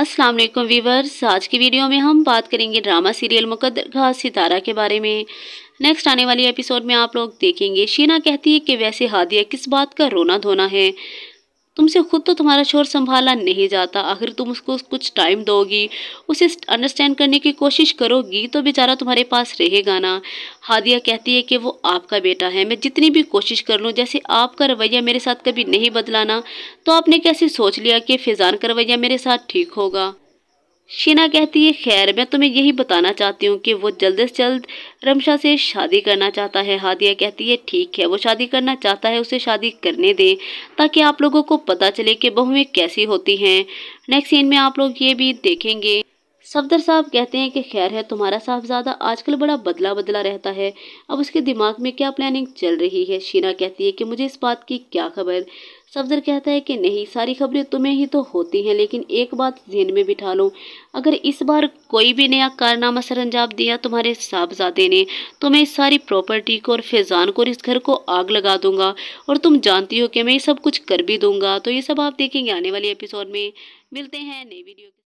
अस्सलाम वालेकुम वीवर्स आज की वीडियो में हम बात करेंगे ड्रामा सीरियल मुकद्दर घास सितारा के बारे में नेक्स्ट आने वाली एपिसोड में आप लोग देखेंगे शीना कहती है कि वैसे हादिया किस बात का रोना धोना है तुमसे खुद तो तुम्हारा शोर संभाला नहीं जाता आखिर तुम उसको कुछ टाइम दोगी उसे अंडरस्टैंड करने की कोशिश करोगी तो बेचारा तुम्हारे पास रहेगा ना हादिया कहती है कि वो आपका बेटा है मैं जितनी भी कोशिश कर लूँ जैसे आपका रवैया मेरे साथ कभी नहीं बदलाना तो आपने कैसे सोच लिया कि फिजान का रवैया मेरे साथ ठीक होगा शीना कहती है खैर मैं तुम्हें यही बताना चाहती हूँ कि वो जल्द से जल्द रमशा से शादी करना चाहता है हादिया कहती है ठीक है वो शादी करना चाहता है उसे शादी करने दें ताकि आप लोगों को पता चले कि बहुएँ कैसी होती हैं नेक्स्ट सीन में आप लोग ये भी देखेंगे सफदर साहब कहते हैं कि खैर है तुम्हारा साहबजादा आजकल बड़ा बदला बदला रहता है अब उसके दिमाग में क्या प्लानिंग चल रही है शीना कहती है कि मुझे इस बात की क्या खबर सफदर कहता है कि नहीं सारी खबरें तुम्हें ही तो होती हैं लेकिन एक बात जहन में बिठा लो अगर इस बार कोई भी नया कारनामा सर अंजाम दिया तुम्हारे साहबजादे ने तो मैं इस सारी प्रॉपर्टी को और फैज़ान को और इस घर को आग लगा दूंगा और तुम जानती हो कि मैं ये सब कुछ कर भी दूंगा तो ये सब आप देखेंगे आने वाले एपिसोड में मिलते हैं नई वीडियो